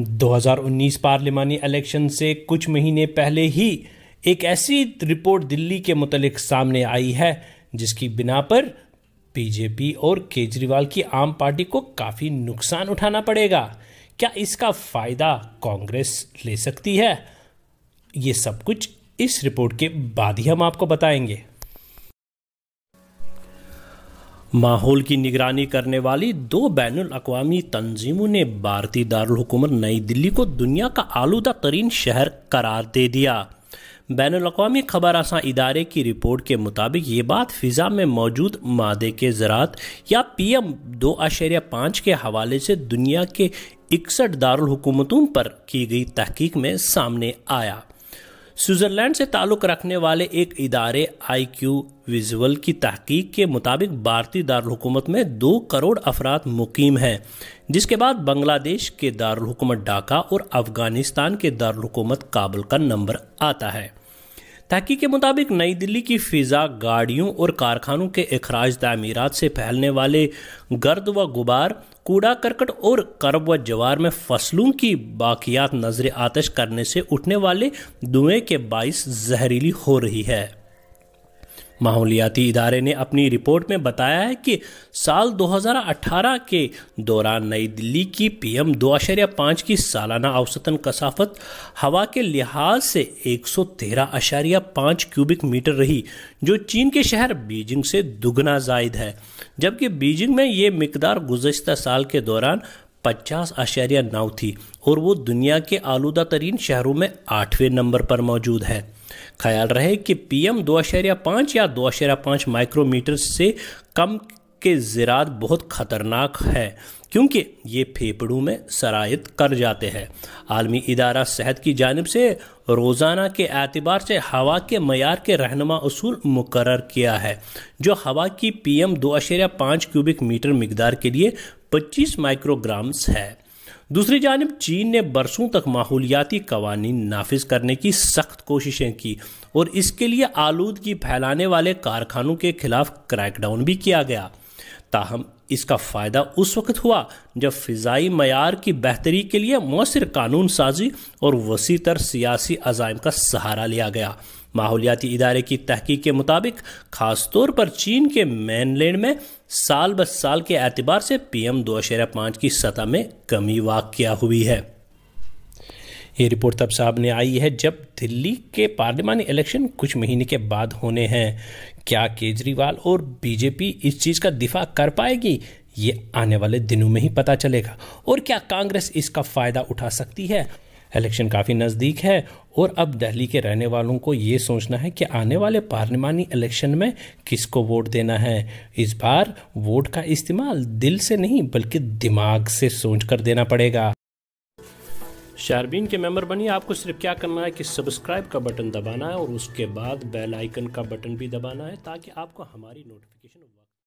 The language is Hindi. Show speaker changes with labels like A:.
A: 2019 पार्लिमानी इलेक्शन से कुछ महीने पहले ही एक ऐसी रिपोर्ट दिल्ली के मुतलिक सामने आई है जिसकी बिना पर बीजेपी और केजरीवाल की आम पार्टी को काफ़ी नुकसान उठाना पड़ेगा क्या इसका फ़ायदा कांग्रेस ले सकती है ये सब कुछ इस रिपोर्ट के बाद ही हम आपको बताएंगे माहौल की निगरानी करने वाली दो बैन अवी तंजीमों ने भारतीय दारकूमत नई दिल्ली को दुनिया का आलूदा तरीन शहर करार दे दिया बैन अवी खबर आसा इदारे की रिपोर्ट के मुताबिक ये बात फ़िज़ा में मौजूद मादे के ज़रात या पी एम दो आशर्या पाँच के हवाले से दुनिया के इकसठ दारकूमतों पर की गई तहकीक में सामने आया स्विट्जरलैंड से ताल्लुक़ रखने वाले एक इदारे आई क्यू विजुअल की तहकीक के मुताबिक भारतीय दारकूमत में दो करोड़ अफराद मुकीम हैं जिसके बाद बांग्लादेश के दारकूमत ढाका और अफगानिस्तान के दारकूमत काबुल का नंबर आता है तहकी के मुताबिक नई दिल्ली की फ़िज़ा गाड़ियों और कारखानों के अखराज तमीरत से फैलने वाले गर्द व गुबार कूड़ा करकट और करब व जवार में फसलों की बाकियात नज़र आतश करने से उठने वाले धुएं के बायस जहरीली हो रही है माहौलियाती इदारे ने अपनी रिपोर्ट में बताया है कि साल 2018 के दौरान नई दिल्ली की पीएम दो आशर्या पाँच की सालाना औसतन कसाफत हवा के लिहाज से एक सौ तेरह आशारिया पाँच क्यूबिक मीटर रही जो चीन के शहर बीजिंग से दुगना जायद है जबकि बीजिंग में ये मकदार गुजशत साल के दौरान पचास आशार्य नाव थी और वो दुनिया के आलूदा तरीन शहरों में आठवें नंबर पर मौजूद है ख्याल रहे कि पीएम दो आशार्य पाँच या दो आशार्य पाँच माइक्रोमीटर से कम के ज़रात बहुत ख़तरनाक है क्योंकि ये फेफड़ों में शरात कर जाते हैं आलमी इदारा सेहत की जानब से रोज़ाना के एतबार से हवा के मैार के रहनमा असूल मुकर किया है जो हवा की पी एम दो अशरिया पाँच क्यूबिक मीटर मकदार के लिए पच्चीस माइक्रोग्राम्स है दूसरी जानब चीन ने बरसों तक माहौलियाती कवानी नाफिज करने की सख्त कोशिशें की और इसके लिए आलूदगी फैलाने वाले कारखानों के खिलाफ क्रैकडाउन भी किया गया ताहम इसका फ़ायदा उस वक्त हुआ जब फ़िज़ाई मैार की बेहतरी के लिए मौसर कानून साजी और वसी तर सियासी अजायम का सहारा लिया गया माहौलियाती इदारे की तहकीक के मुताबिक ख़ास तौर पर चीन के मैन लैंड में साल ब साल के एतबार से पी एम दो शर पाँच की सतह में कमी वाक़ हुई है ये रिपोर्ट तब सामने आई है जब दिल्ली के पार्लियामानी इलेक्शन कुछ महीने के बाद होने हैं क्या केजरीवाल और बीजेपी इस चीज़ का दिफा कर पाएगी ये आने वाले दिनों में ही पता चलेगा और क्या कांग्रेस इसका फ़ायदा उठा सकती है इलेक्शन काफ़ी नज़दीक है और अब दिल्ली के रहने वालों को ये सोचना है कि आने वाले पार्लियामानी इलेक्शन में किसको वोट देना है इस बार वोट का इस्तेमाल दिल से नहीं बल्कि दिमाग से सोच कर देना पड़ेगा शारबीन के मेंबर बनिए आपको सिर्फ क्या करना है कि सब्सक्राइब का बटन दबाना है और उसके बाद बेल आइकन का बटन भी दबाना है ताकि आपको हमारी नोटिफिकेशन